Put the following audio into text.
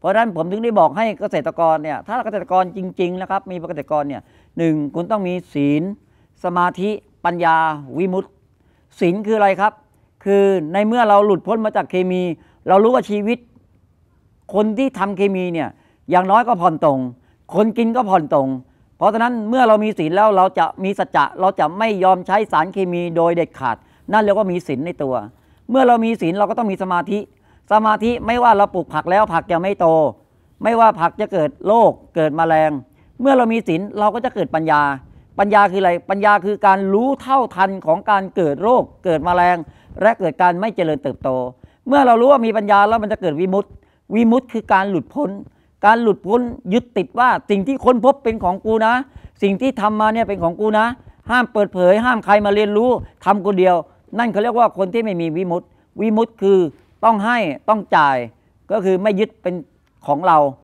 เพราะฉะนั้นผมถึงได้บอกให้เกษตรกรเนี่ยถ้าเกษตรกรจริง ๆ นะครับ มีเกษตรกรเนี่ยหนึ่งคุณต้องมีศีลสมาธิ ปัญญา วิมุตติศีลคืออะไรครับ คือในเมื่อเราหลุดพ้นมาจากเคมี เรารู้ว่าชีวิตคนที่ทำเคมีเนี่ยอย่างน้อยก็ผ่อนตรง คนกินก็ผ่อนตรง เพราะฉะนั้นเมื่อเรามีศีลแล้วเราจะมีสัจจะเราจะไม่ยอมใช้สารเคมีโดยเด็ดขาด นั่นเรียกว่ามีศีลในตัว เมื่อเรามีศีลเราก็ต้องมีสมาธิสมาธิไม่ว่าเราปลูกผักแล้วผักจะไม่โต ไม่ว่าผักจะเกิดโรคเกิดมแมลง เมื่อเรามีศีลเราก็จะเกิดปัญญา ปัญญาคืออะไรปัญญาคือการรู้เท่าทันของการเกิดโรค เกิดมแมลง และเกิดการไม่เจริญเติบโต เมื่อเรารู้ว่ามีปัญญาแล้วมันจะเกิดวิมุตติวิมุตติคือการหลุดพ้น การหลุดพ้น ยึดติดว่าสิ่งที่ค้นพบเป็นของกูนะ สิ่งที่ทำมาเนี่ยเป็นของกูนะ ห้ามเปิดเผยห้ามใครมาเรียนรู้ทำคนเดียว นั่นเขาเรียกว่าคนที่ไม่มีวิมุตติวิมุตติคือต้องให้ต้องจ่ายก็คือไม่ยึดเป็นของเรา